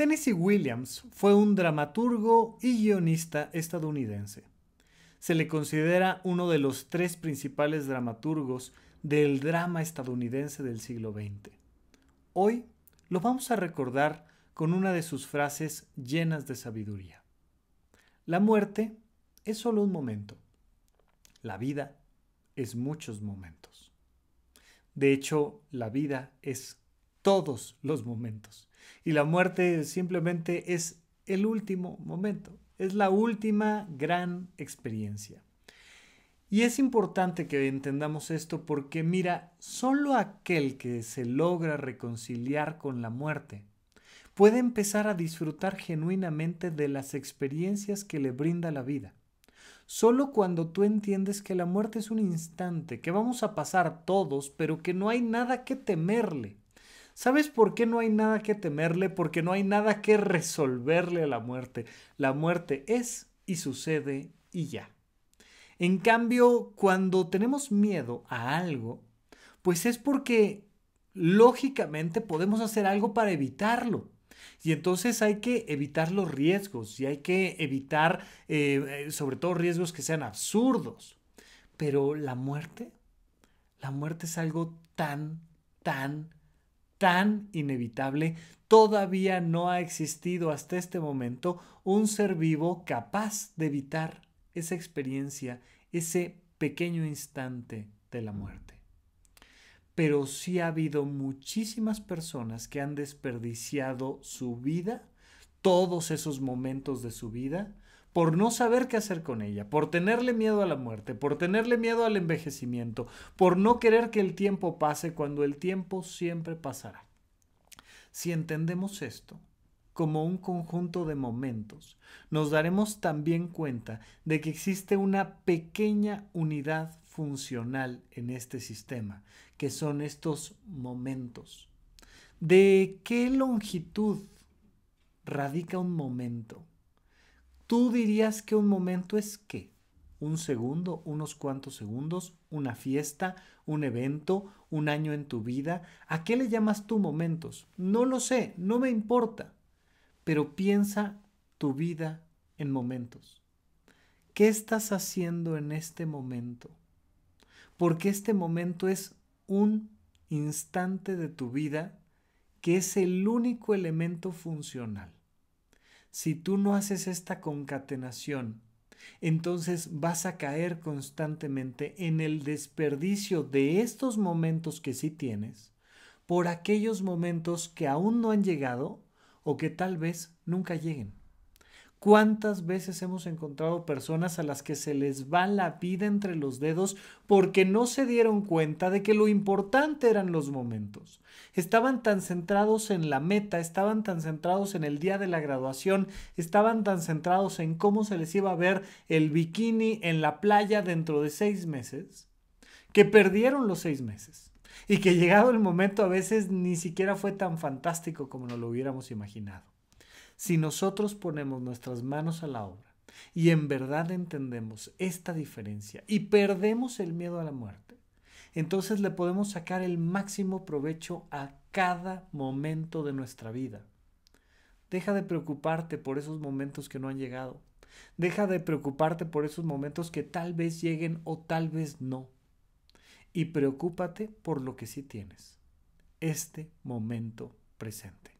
Tennessee Williams fue un dramaturgo y guionista estadounidense. Se le considera uno de los tres principales dramaturgos del drama estadounidense del siglo XX. Hoy lo vamos a recordar con una de sus frases llenas de sabiduría. La muerte es solo un momento. La vida es muchos momentos. De hecho, la vida es todos los momentos. Y la muerte simplemente es el último momento, es la última gran experiencia. Y es importante que entendamos esto porque mira, solo aquel que se logra reconciliar con la muerte puede empezar a disfrutar genuinamente de las experiencias que le brinda la vida. Solo cuando tú entiendes que la muerte es un instante que vamos a pasar todos, pero que no hay nada que temerle, ¿Sabes por qué no hay nada que temerle? Porque no hay nada que resolverle a la muerte. La muerte es y sucede y ya. En cambio, cuando tenemos miedo a algo, pues es porque lógicamente podemos hacer algo para evitarlo. Y entonces hay que evitar los riesgos y hay que evitar eh, eh, sobre todo riesgos que sean absurdos. Pero la muerte, la muerte es algo tan, tan tan inevitable, todavía no ha existido hasta este momento un ser vivo capaz de evitar esa experiencia, ese pequeño instante de la muerte. Pero sí ha habido muchísimas personas que han desperdiciado su vida, todos esos momentos de su vida, por no saber qué hacer con ella, por tenerle miedo a la muerte, por tenerle miedo al envejecimiento, por no querer que el tiempo pase cuando el tiempo siempre pasará. Si entendemos esto como un conjunto de momentos, nos daremos también cuenta de que existe una pequeña unidad funcional en este sistema, que son estos momentos. ¿De qué longitud radica un momento? ¿Tú dirías que un momento es qué? ¿Un segundo? ¿Unos cuantos segundos? ¿Una fiesta? ¿Un evento? ¿Un año en tu vida? ¿A qué le llamas tú momentos? No lo sé, no me importa. Pero piensa tu vida en momentos. ¿Qué estás haciendo en este momento? Porque este momento es un instante de tu vida que es el único elemento funcional si tú no haces esta concatenación, entonces vas a caer constantemente en el desperdicio de estos momentos que sí tienes por aquellos momentos que aún no han llegado o que tal vez nunca lleguen. ¿Cuántas veces hemos encontrado personas a las que se les va la vida entre los dedos porque no se dieron cuenta de que lo importante eran los momentos? Estaban tan centrados en la meta, estaban tan centrados en el día de la graduación, estaban tan centrados en cómo se les iba a ver el bikini en la playa dentro de seis meses, que perdieron los seis meses y que llegado el momento a veces ni siquiera fue tan fantástico como nos lo hubiéramos imaginado. Si nosotros ponemos nuestras manos a la obra y en verdad entendemos esta diferencia y perdemos el miedo a la muerte, entonces le podemos sacar el máximo provecho a cada momento de nuestra vida. Deja de preocuparte por esos momentos que no han llegado. Deja de preocuparte por esos momentos que tal vez lleguen o tal vez no. Y preocúpate por lo que sí tienes, este momento presente.